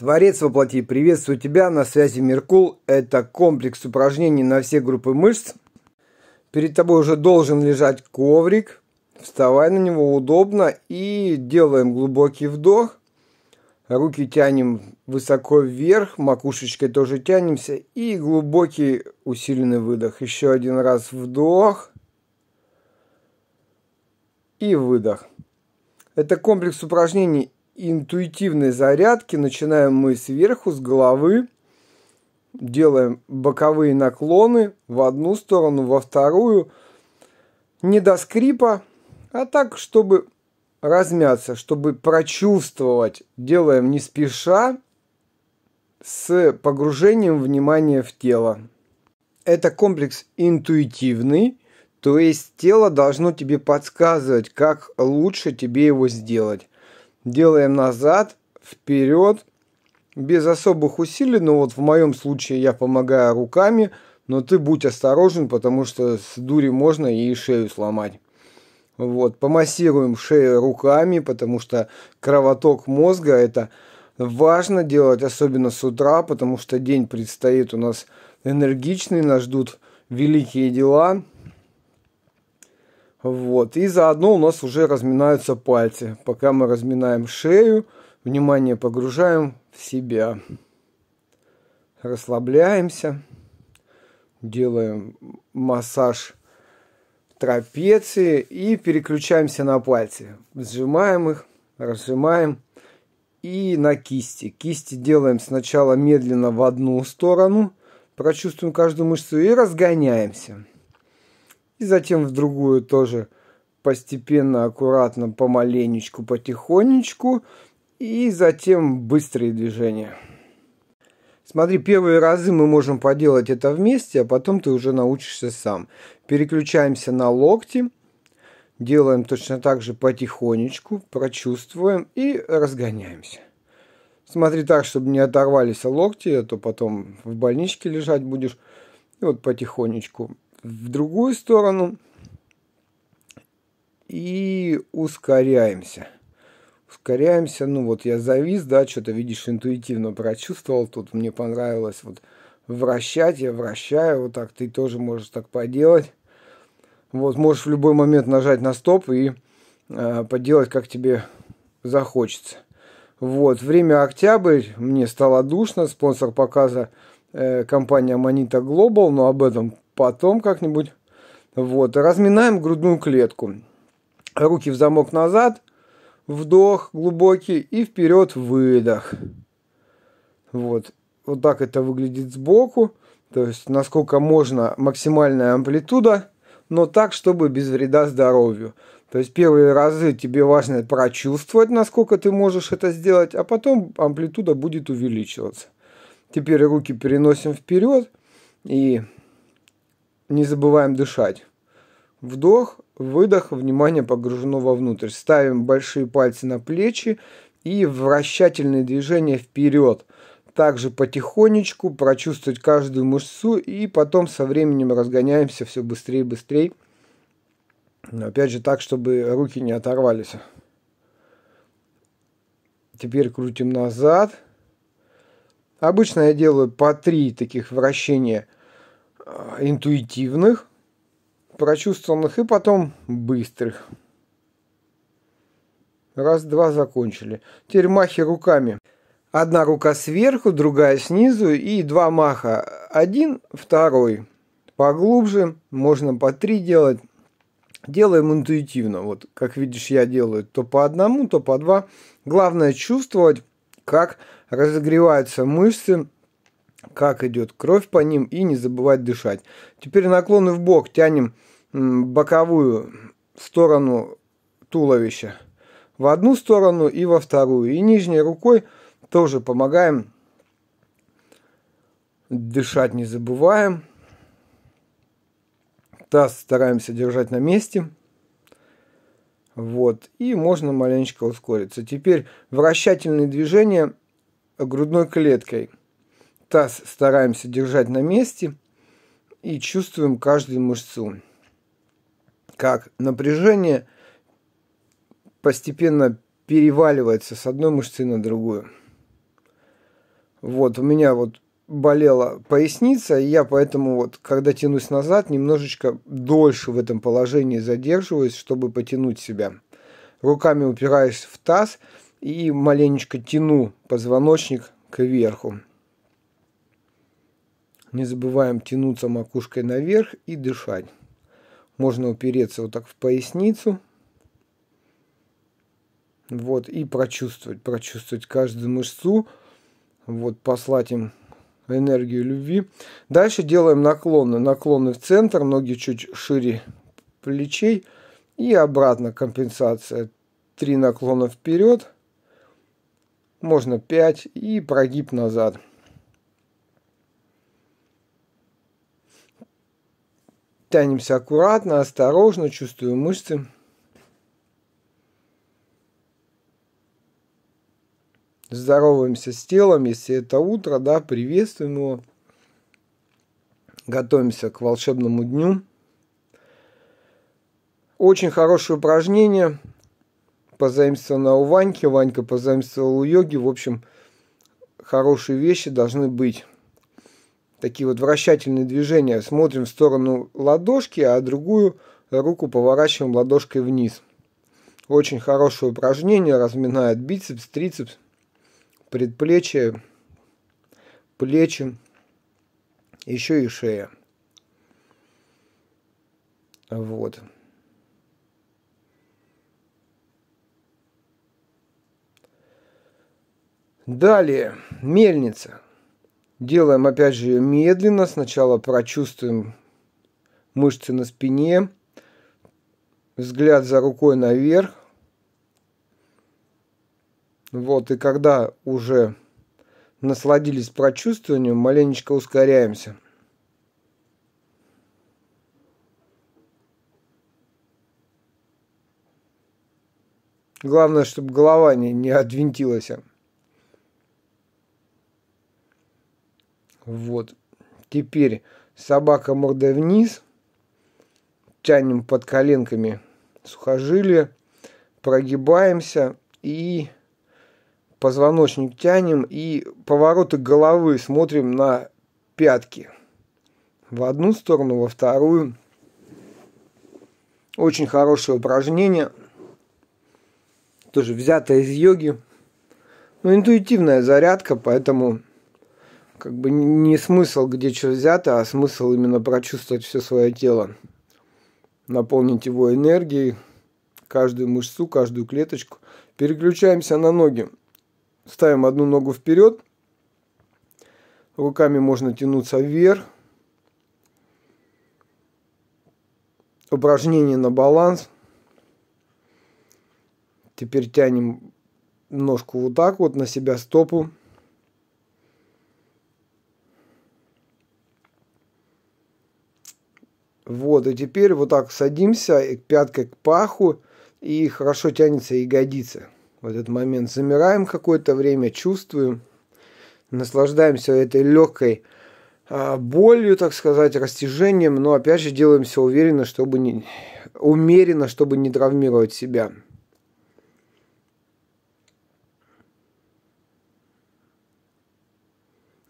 Творец воплоти, приветствую тебя, на связи Меркул. Это комплекс упражнений на все группы мышц. Перед тобой уже должен лежать коврик. Вставай на него удобно и делаем глубокий вдох. Руки тянем высоко вверх, макушечкой тоже тянемся. И глубокий усиленный выдох. Еще один раз вдох и выдох. Это комплекс упражнений интуитивной зарядки начинаем мы сверху, с головы, делаем боковые наклоны в одну сторону, во вторую, не до скрипа, а так, чтобы размяться, чтобы прочувствовать. Делаем не спеша, с погружением внимания в тело. Это комплекс интуитивный, то есть тело должно тебе подсказывать, как лучше тебе его сделать делаем назад, вперед, без особых усилий, но вот в моем случае я помогаю руками, но ты будь осторожен, потому что с дури можно и шею сломать. Вот, помассируем шею руками, потому что кровоток мозга – это важно делать, особенно с утра, потому что день предстоит у нас энергичный, нас ждут великие дела – вот. И заодно у нас уже разминаются пальцы. Пока мы разминаем шею, внимание погружаем в себя. Расслабляемся. Делаем массаж трапеции и переключаемся на пальцы. Сжимаем их, разжимаем и на кисти. Кисти делаем сначала медленно в одну сторону, прочувствуем каждую мышцу и разгоняемся и затем в другую тоже постепенно, аккуратно, помаленечку, потихонечку, и затем быстрые движения. Смотри, первые разы мы можем поделать это вместе, а потом ты уже научишься сам. Переключаемся на локти, делаем точно так же потихонечку, прочувствуем и разгоняемся. Смотри так, чтобы не оторвались локти, а то потом в больничке лежать будешь. И вот потихонечку в другую сторону и ускоряемся. Ускоряемся, ну вот я завис, да, что-то, видишь, интуитивно прочувствовал, тут мне понравилось вот вращать, я вращаю, вот так ты тоже можешь так поделать. Вот можешь в любой момент нажать на стоп и э, поделать, как тебе захочется. Вот, время октябрь, мне стало душно, спонсор показа э, компания Monita Global, но об этом потом как-нибудь. Вот, разминаем грудную клетку. Руки в замок назад, вдох глубокий и вперед выдох. Вот, вот так это выглядит сбоку. То есть, насколько можно максимальная амплитуда, но так, чтобы без вреда здоровью. То есть первые разы тебе важно прочувствовать, насколько ты можешь это сделать, а потом амплитуда будет увеличиваться. Теперь руки переносим вперед и не забываем дышать. Вдох, выдох, внимание погружено вовнутрь. Ставим большие пальцы на плечи и вращательные движения вперед. Также потихонечку прочувствовать каждую мышцу и потом со временем разгоняемся все быстрее и быстрее. Но опять же так, чтобы руки не оторвались. Теперь крутим назад. Обычно я делаю по три таких вращения – Э, интуитивных, прочувствованных и потом быстрых. Раз-два закончили. Теперь махи руками. Одна рука сверху, другая снизу и два маха. Один, второй. Поглубже, можно по три делать. Делаем интуитивно. Вот, как видишь, я делаю то по одному, то по два. Главное чувствовать, как разогреваются мышцы, как идет кровь по ним и не забывать дышать. Теперь наклоны в бок тянем боковую сторону туловища в одну сторону и во вторую. И нижней рукой тоже помогаем дышать не забываем. Таз стараемся держать на месте. Вот. И можно маленечко ускориться. Теперь вращательные движения грудной клеткой – Таз стараемся держать на месте и чувствуем каждую мышцу. Как напряжение постепенно переваливается с одной мышцы на другую. Вот у меня вот болела поясница, и я поэтому вот, когда тянусь назад, немножечко дольше в этом положении задерживаюсь, чтобы потянуть себя. Руками упираешься в таз и маленечко тяну позвоночник кверху. Не забываем тянуться макушкой наверх и дышать. Можно упереться вот так в поясницу. Вот, и прочувствовать, прочувствовать каждую мышцу. Вот, послать им энергию любви. Дальше делаем наклоны. Наклоны в центр, ноги чуть шире плечей. И обратно компенсация. Три наклона вперед. Можно 5 и прогиб назад. Тянемся аккуратно, осторожно, чувствуем мышцы. Здороваемся с телом, если это утро, да, приветствуем его. Готовимся к волшебному дню. Очень хорошее упражнение. Позаимствовано у Ваньки, Ванька позаимствовал у йоги. В общем, хорошие вещи должны быть такие вот вращательные движения. Смотрим в сторону ладошки, а другую руку поворачиваем ладошкой вниз. Очень хорошее упражнение, разминает бицепс, трицепс, предплечье, плечи, еще и шея. Вот. Далее, мельница. Делаем опять же ее медленно. Сначала прочувствуем мышцы на спине. Взгляд за рукой наверх. Вот, и когда уже насладились прочувствованием, маленечко ускоряемся. Главное, чтобы голова не, не отвинтилась. Вот. Теперь собака мордой вниз. Тянем под коленками сухожилие. Прогибаемся и позвоночник тянем и повороты головы смотрим на пятки. В одну сторону, во вторую. Очень хорошее упражнение. Тоже взятое из йоги. Но ну, интуитивная зарядка, поэтому как бы не смысл, где что взято, а смысл именно прочувствовать все свое тело, наполнить его энергией, каждую мышцу, каждую клеточку. Переключаемся на ноги. Ставим одну ногу вперед. Руками можно тянуться вверх. Упражнение на баланс. Теперь тянем ножку вот так вот на себя стопу. Вот, и теперь вот так садимся, пяткой к паху, и хорошо тянется ягодица. В этот момент замираем какое-то время, чувствуем, наслаждаемся этой легкой а, болью, так сказать, растяжением, но опять же делаем все уверенно, чтобы не, умеренно, чтобы не травмировать себя.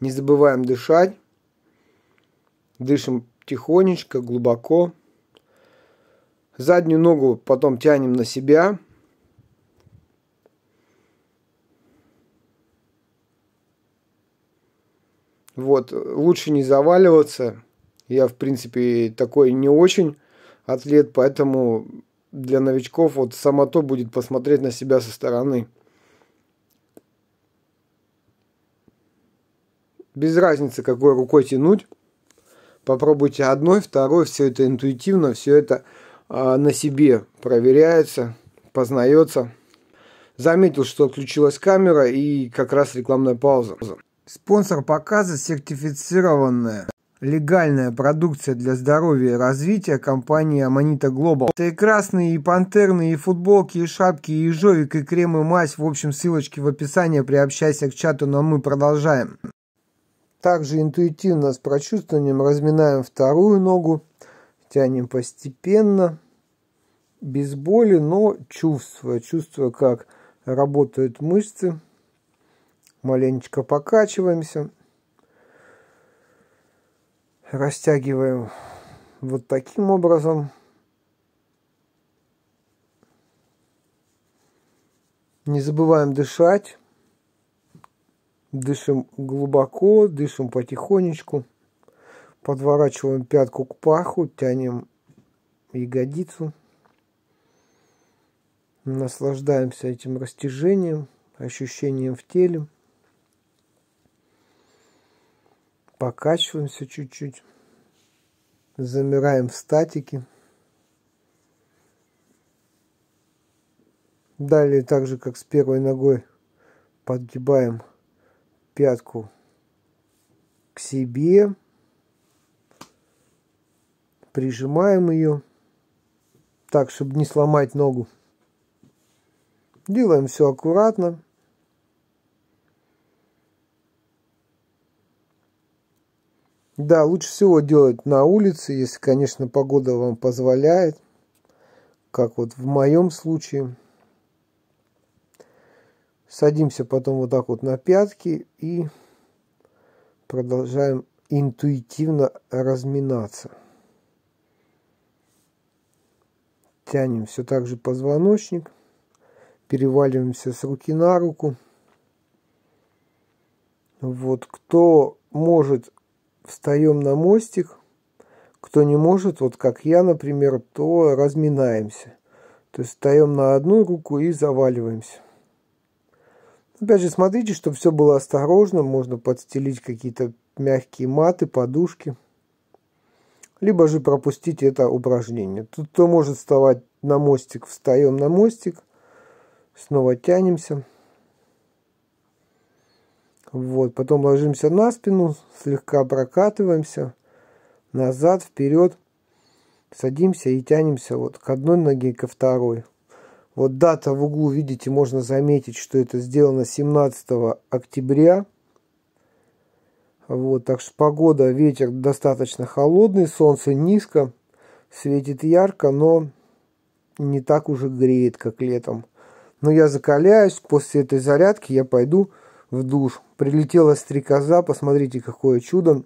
Не забываем дышать. Дышим тихонечко, глубоко. Заднюю ногу потом тянем на себя. Вот, лучше не заваливаться. Я, в принципе, такой не очень атлет, поэтому для новичков вот само то будет посмотреть на себя со стороны. Без разницы, какой рукой тянуть попробуйте одной, второй, все это интуитивно, все это э, на себе проверяется, познается. Заметил, что отключилась камера и как раз рекламная пауза. Спонсор показа сертифицированная легальная продукция для здоровья и развития компании Аманита Глобал. Это и красные, и пантерные, и футболки, и шапки, и жовик, и крем, и мазь. В общем, ссылочки в описании. Приобщайся к чату, но мы продолжаем. Также интуитивно с прочувствованием разминаем вторую ногу, тянем постепенно, без боли, но чувствуя, чувствуя, как работают мышцы. Маленечко покачиваемся, растягиваем вот таким образом. Не забываем дышать. Дышим глубоко, дышим потихонечку. Подворачиваем пятку к паху, тянем ягодицу. Наслаждаемся этим растяжением, ощущением в теле. Покачиваемся чуть-чуть. Замираем в статике. Далее, так же как с первой ногой, подгибаем пятку к себе, прижимаем ее так, чтобы не сломать ногу. Делаем все аккуратно. Да, лучше всего делать на улице, если, конечно, погода вам позволяет, как вот в моем случае – Садимся потом вот так вот на пятки и продолжаем интуитивно разминаться. Тянем все так же позвоночник, переваливаемся с руки на руку. Вот кто может, встаем на мостик, кто не может, вот как я, например, то разминаемся. То есть встаем на одну руку и заваливаемся. Опять же, смотрите, чтобы все было осторожно. Можно подстелить какие-то мягкие маты, подушки. Либо же пропустить это упражнение. Тут кто может вставать на мостик, встаем на мостик. Снова тянемся. Вот, потом ложимся на спину, слегка прокатываемся назад, вперед, садимся и тянемся вот к одной ноге, ко второй. Вот дата в углу, видите, можно заметить, что это сделано 17 октября. Вот, так что погода, ветер достаточно холодный, солнце низко, светит ярко, но не так уже греет, как летом. Но я закаляюсь, после этой зарядки я пойду в душ. Прилетела стрекоза, посмотрите, какое чудо.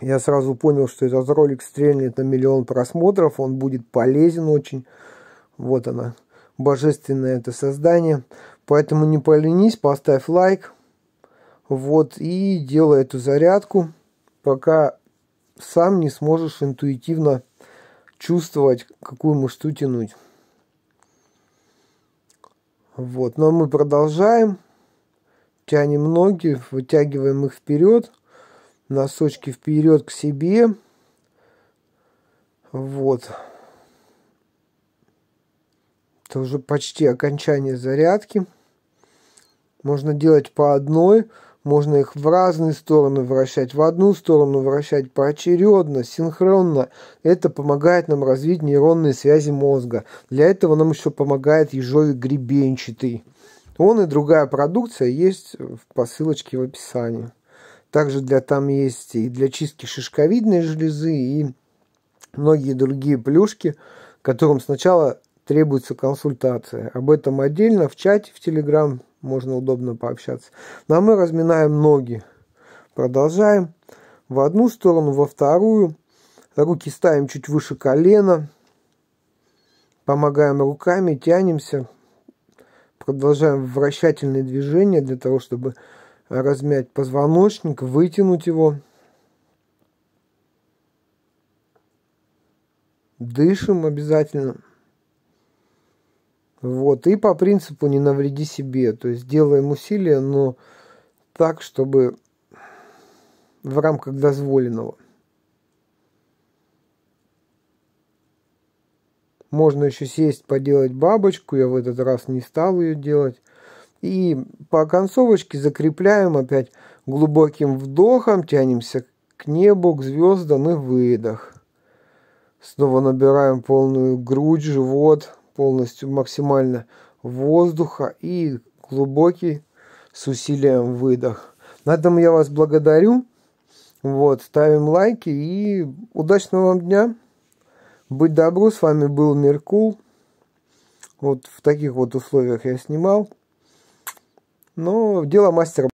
Я сразу понял, что этот ролик стрельнет на миллион просмотров, он будет полезен очень. Вот она, божественное это создание. Поэтому не поленись, поставь лайк. Вот, и делай эту зарядку, пока сам не сможешь интуитивно чувствовать, какую мышцу тянуть. Вот, но мы продолжаем. Тянем ноги, вытягиваем их вперед, носочки вперед к себе. Вот. Это уже почти окончание зарядки. Можно делать по одной, можно их в разные стороны вращать, в одну сторону вращать поочередно, синхронно. Это помогает нам развить нейронные связи мозга. Для этого нам еще помогает ежовик гребенчатый. Он и другая продукция есть по ссылочке в описании. Также для там есть и для чистки шишковидной железы, и многие другие плюшки, которым сначала требуется консультация. Об этом отдельно в чате, в Телеграм можно удобно пообщаться. Но ну, а мы разминаем ноги. Продолжаем. В одну сторону, во вторую. Руки ставим чуть выше колена. Помогаем руками, тянемся. Продолжаем вращательные движения для того, чтобы размять позвоночник, вытянуть его. Дышим обязательно. Вот, и по принципу не навреди себе, то есть делаем усилия, но так, чтобы в рамках дозволенного. Можно еще сесть, поделать бабочку, я в этот раз не стал ее делать. И по оконцовочке закрепляем опять глубоким вдохом, тянемся к небу, к звездам и выдох. Снова набираем полную грудь, живот, полностью максимально воздуха и глубокий с усилием выдох. На этом я вас благодарю. Вот, ставим лайки и удачного вам дня. Будь добру, с вами был Меркул. Вот в таких вот условиях я снимал. Но дело мастера.